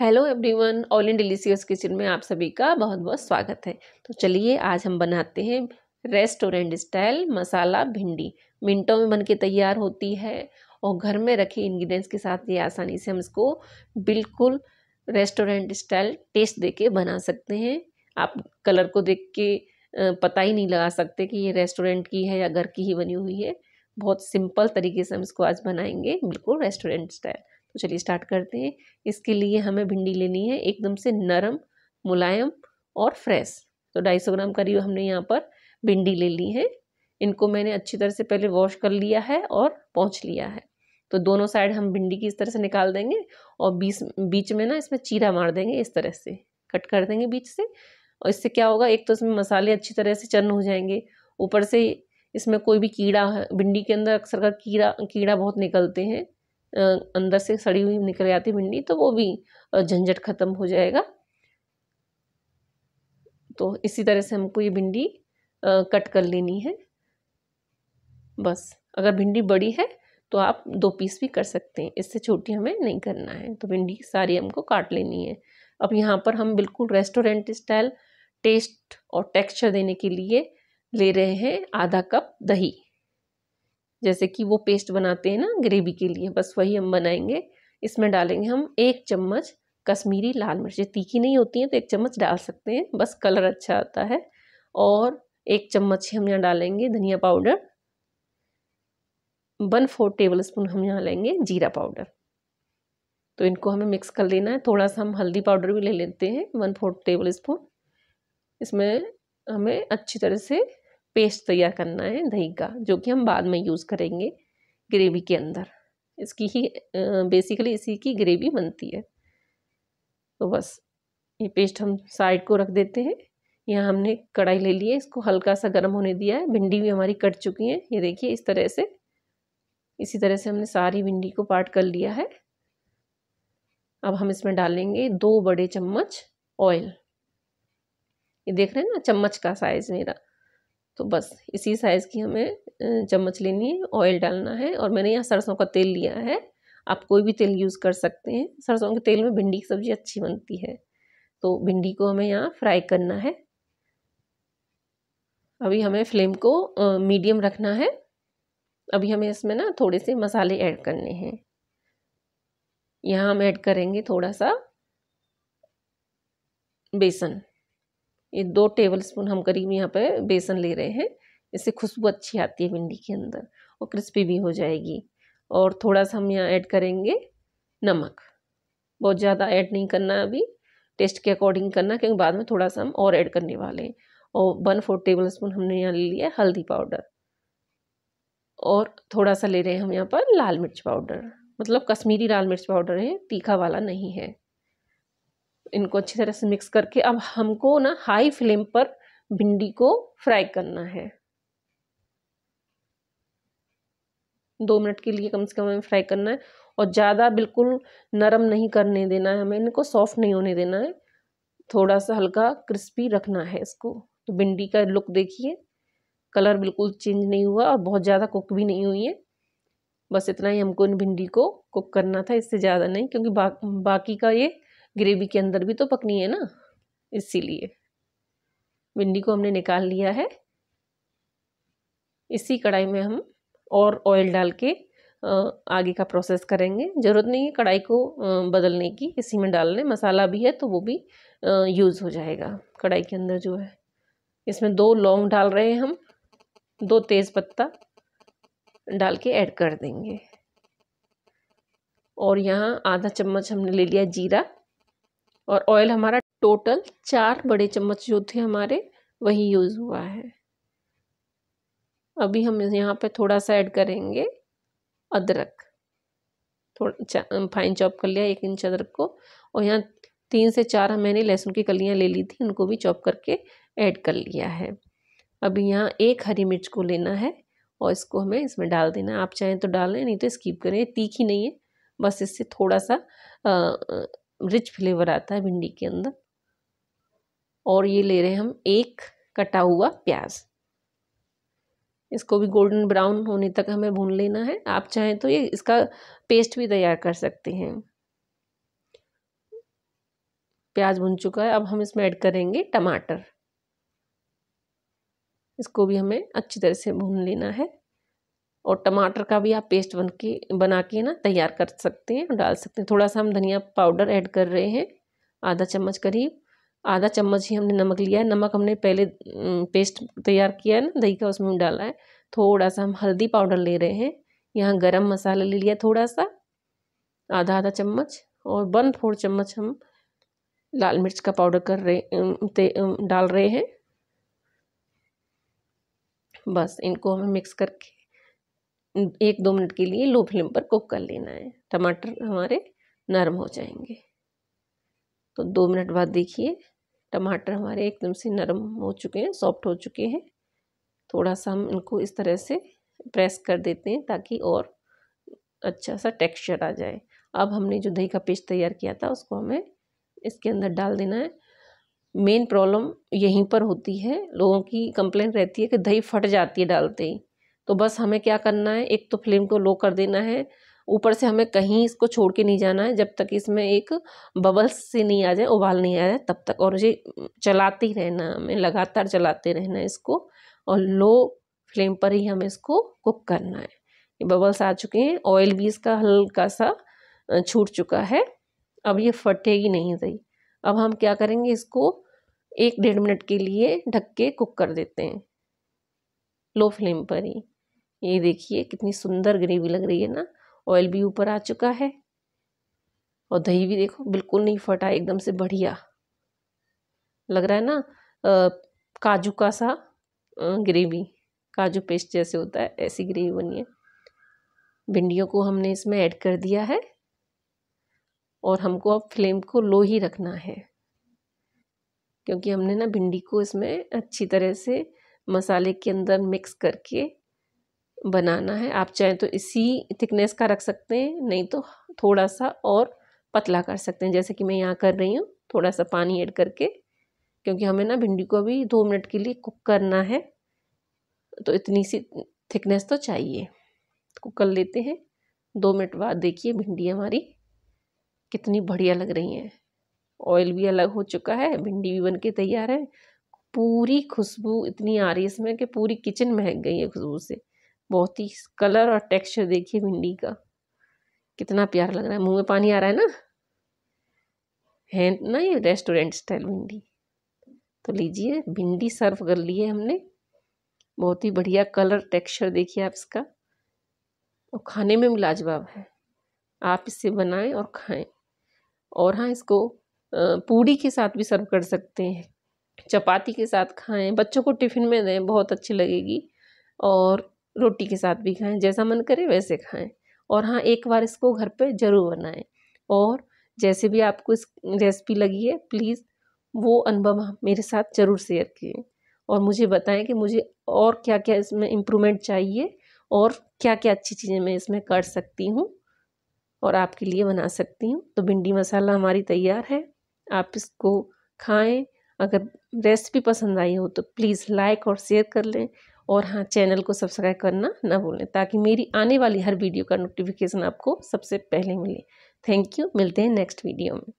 hello everyone all in delicious kitchen में आप सभी का बहुत बहुत स्वागत है तो चलिए आज हम बनाते हैं रेस्टोरेंट स्टाइल मसाला भिंडी मिनटों में बन के तैयार होती है और घर में रखे इंग्रेडिएंट्स के साथ ये आसानी से हम इसको बिल्कुल रेस्टोरेंट स्टाइल टेस्ट दे के बना सकते हैं आप कलर को देख के पता ही नहीं लगा सकते कि ये रेस्टोरेंट की है या घर की ही बनी हुई है बहुत सिंपल तरीके से हम इसको आज बनाएंगे बिल्कुल रेस्टोरेंट स्टाइल तो चलिए स्टार्ट करते हैं इसके लिए हमें भिंडी लेनी है एकदम से नरम मुलायम और फ्रेश तो ढाई ग्राम करीब हमने यहाँ पर भिंडी ले ली है इनको मैंने अच्छी तरह से पहले वॉश कर लिया है और पहुँच लिया है तो दोनों साइड हम भिंडी की इस तरह से निकाल देंगे और बीच बीच में ना इसमें चीरा मार देंगे इस तरह से कट कर देंगे बीच से और इससे क्या होगा एक तो इसमें मसाले अच्छी तरह से चन्न हो जाएंगे ऊपर से इसमें कोई भी कीड़ा भिंडी के अंदर अक्सर का कीड़ा कीड़ा बहुत निकलते हैं अंदर से सड़ी हुई निकल जाती भिंडी तो वो भी झंझट ख़त्म हो जाएगा तो इसी तरह से हमको ये भिंडी कट कर लेनी है बस अगर भिंडी बड़ी है तो आप दो पीस भी कर सकते हैं इससे छोटी हमें नहीं करना है तो भिंडी सारी हमको काट लेनी है अब यहाँ पर हम बिल्कुल रेस्टोरेंट स्टाइल टेस्ट और टेक्सचर देने के लिए ले रहे हैं आधा कप दही जैसे कि वो पेस्ट बनाते हैं ना ग्रेवी के लिए बस वही हम बनाएंगे इसमें डालेंगे हम एक चम्मच कश्मीरी लाल मिर्च तीखी नहीं होती हैं तो एक चम्मच डाल सकते हैं बस कलर अच्छा आता है और एक चम्मच हम यहाँ डालेंगे धनिया powder one four tablespoon हम यहाँ लेंगे जीरा पाउडर तो इनको हमें मिक्स कर लेना है थोड़ा सा हम हल्दी पाउडर भी ले लेते हैं वन फोर टेबल स्पून इसमें हमें अच्छी तरह से पेस्ट तैयार करना है दही का जो कि हम बाद में यूज़ करेंगे ग्रेवी के अंदर इसकी ही बेसिकली इसी की ग्रेवी बनती है तो बस ये पेस्ट हम साइड को रख देते हैं यहाँ हमने कढ़ाई ले ली है इसको हल्का सा गर्म होने दिया है भिंडी भी हमारी कट चुकी है ये देखिए इस तरह से इसी तरह से हमने सारी भिंडी को पाट कर लिया है अब हम इसमें डालेंगे दो बड़े चम्मच ऑयल ये देख रहे हैं ना चम्मच का साइज़ मेरा तो बस इसी साइज़ की हमें चम्मच लेनी है ऑयल डालना है और मैंने यहाँ सरसों का तेल लिया है आप कोई भी तेल यूज़ कर सकते हैं सरसों के तेल में भिंडी की सब्ज़ी अच्छी बनती है तो भिंडी को हमें यहाँ फ्राई करना है अभी हमें फ्लेम को मीडियम रखना है अभी हमें इसमें ना थोड़े से मसाले ऐड करने हैं यहाँ हम ऐड करेंगे थोड़ा सा बेसन ये दो टेबल स्पून हम करीब यहाँ पे बेसन ले रहे हैं इससे खुशबू अच्छी आती है भिंडी के अंदर और क्रिस्पी भी हो जाएगी और थोड़ा सा हम यहाँ ऐड करेंगे नमक बहुत ज़्यादा ऐड नहीं करना अभी टेस्ट के अकॉर्डिंग करना क्योंकि बाद में थोड़ा सा हम और ऐड करने वाले हैं और वन फोर टेबल स्पून हमने यहाँ ले लिया हल्दी पाउडर और थोड़ा सा ले रहे हैं हम यहाँ पर लाल मिर्च पाउडर मतलब कश्मीरी लाल मिर्च पाउडर है तीखा वाला नहीं है इनको अच्छी तरह से मिक्स करके अब हमको ना हाई फ्लेम पर भिंडी को फ्राई करना है दो मिनट के लिए कम से कम हमें फ्राई करना है और ज़्यादा बिल्कुल नरम नहीं करने देना है हमें इनको सॉफ्ट नहीं होने देना है थोड़ा सा हल्का क्रिस्पी रखना है इसको तो भिंडी का लुक देखिए कलर बिल्कुल चेंज नहीं हुआ और बहुत ज़्यादा कुक भी नहीं हुई है बस इतना ही हमको इन भिंडी को कुक करना था इससे ज़्यादा नहीं क्योंकि बा, बाकी का ये ग्रेवी के अंदर भी तो पकनी है ना इसीलिए भिंडी को हमने निकाल लिया है इसी कढ़ाई में हम और ऑयल डाल के आगे का प्रोसेस करेंगे ज़रूरत नहीं है कढ़ाई को बदलने की इसी में डालने मसाला भी है तो वो भी यूज़ हो जाएगा कढ़ाई के अंदर जो है इसमें दो लौंग डाल रहे हैं हम दो तेज़ पत्ता डाल के ऐड कर देंगे और यहाँ आधा चम्मच हमने ले लिया जीरा और ऑयल हमारा टोटल चार बड़े चम्मच जो थे हमारे वही यूज़ हुआ है अभी हम यहाँ पे थोड़ा सा ऐड करेंगे अदरक थोड़ा फाइन चॉप कर लिया एक इंच अदरक को और यहाँ तीन से चार मैंने लहसुन की कलियाँ ले ली थी उनको भी चॉप करके ऐड कर लिया है अभी यहाँ एक हरी मिर्च को लेना है और इसको हमें इसमें डाल देना है आप चाहें तो डाल लें नहीं तो स्कीप करें तीखी नहीं है बस इससे थोड़ा सा रिच फ्लेवर आता है भिंडी के अंदर और ये ले रहे हैं हम एक कटा हुआ प्याज इसको भी गोल्डन ब्राउन होने तक हमें भून लेना है आप चाहें तो ये इसका पेस्ट भी तैयार कर सकते हैं प्याज भुन चुका है अब हम इसमें ऐड करेंगे टमाटर इसको भी हमें अच्छी तरह से भून लेना है और टमाटर का भी आप पेस्ट बन के बना के ना तैयार कर सकते हैं डाल सकते हैं थोड़ा सा हम धनिया पाउडर ऐड कर रहे हैं आधा चम्मच करीब आधा चम्मच ही हमने नमक लिया है नमक हमने पहले पेस्ट तैयार किया है ना दही का उसमें डाला है थोड़ा सा हम हल्दी पाउडर ले रहे हैं यहाँ गरम मसाला ले लिया थोड़ा सा आधा आधा चम्मच और वन फोर चम्मच हम लाल मिर्च का पाउडर कर रहे डाल रहे हैं बस इनको हमें मिक्स करके एक दो मिनट के लिए लो फ्लेम पर कुक कर लेना है टमाटर हमारे नरम हो जाएंगे तो दो मिनट बाद देखिए टमाटर हमारे एकदम से नरम हो चुके हैं सॉफ्ट हो चुके हैं थोड़ा सा हम इनको इस तरह से प्रेस कर देते हैं ताकि और अच्छा सा टेक्सचर आ जाए अब हमने जो दही का पेस्ट तैयार किया था उसको हमें इसके अंदर डाल देना है मेन प्रॉब्लम यहीं पर होती है लोगों की कंप्लेंट रहती है कि दही फट जाती है डालते ही तो बस हमें क्या करना है एक तो फ्लेम को लो कर देना है ऊपर से हमें कहीं इसको छोड़ के नहीं जाना है जब तक इसमें एक बबल्स से नहीं आ जाए उबाल नहीं आ जाए तब तक और ये चलाते ही रहना हमें लगातार चलाते रहना है इसको और लो फ्लेम पर ही हमें इसको कुक करना है ये बबल्स आ चुके हैं ऑयल भी इसका हल्का सा छूट चुका है अब ये फटेगी नहीं सही अब हम क्या करेंगे इसको एक डेढ़ मिनट के लिए ढक के कुक कर देते हैं लो फ्लेम पर ही ये देखिए कितनी सुंदर ग्रेवी लग रही है ना ऑयल भी ऊपर आ चुका है और दही भी देखो बिल्कुल नहीं फटा एकदम से बढ़िया लग रहा है ना काजू का सा ग्रेवी काजू पेस्ट जैसे होता है ऐसी ग्रेवी बनी है भिंडियों को हमने इसमें ऐड कर दिया है और हमको अब फ्लेम को लो ही रखना है क्योंकि हमने ना भिंडी को इसमें अच्छी तरह से मसाले के अंदर मिक्स करके बनाना है आप चाहें तो इसी थिकनेस का रख सकते हैं नहीं तो थोड़ा सा और पतला कर सकते हैं जैसे कि मैं यहाँ कर रही हूँ थोड़ा सा पानी ऐड करके क्योंकि हमें ना भिंडी को अभी दो मिनट के लिए कुक करना है तो इतनी सी थिकनेस तो चाहिए कुक कर लेते हैं दो मिनट बाद देखिए भिंडी हमारी कितनी बढ़िया लग रही है ऑयल भी अलग हो चुका है भिंडी भी बन के तैयार है पूरी खुशबू इतनी आ रही है इसमें कि पूरी किचन महक गई है खुशबू से बहुत ही कलर और टेक्सचर देखिए भिंडी का कितना प्यार लग रहा है मुंह में पानी आ रहा है ना है ना ये रेस्टोरेंट स्टाइल भिंडी तो लीजिए भिंडी सर्व कर ली है हमने बहुत ही बढ़िया कलर टेक्सचर देखिए आप इसका और खाने में भी लाजवाब है आप इसे बनाएं और खाएं और हाँ इसको पूड़ी के साथ भी सर्व कर सकते हैं चपाती के साथ खाएं बच्चों को टिफ़िन में दें बहुत अच्छी लगेगी और रोटी के साथ भी खाएं जैसा मन करे वैसे खाएं और हाँ एक बार इसको घर पे ज़रूर बनाएं और जैसे भी आपको इस रेसिपी लगी है प्लीज़ वो अनुभव मेरे साथ ज़रूर शेयर किए और मुझे बताएं कि मुझे और क्या क्या इसमें इम्प्रूवमेंट चाहिए और क्या क्या अच्छी चीज़ें मैं इसमें कर सकती हूँ और आपके लिए बना सकती हूँ तो भिंडी मसाला हमारी तैयार है आप इसको खाएं अगर रेसिपी पसंद आई हो तो प्लीज़ लाइक और शेयर कर लें और हाँ चैनल को सब्सक्राइब करना ना भूलें ताकि मेरी आने वाली हर वीडियो का नोटिफिकेशन आपको सबसे पहले मिले थैंक यू मिलते हैं नेक्स्ट वीडियो में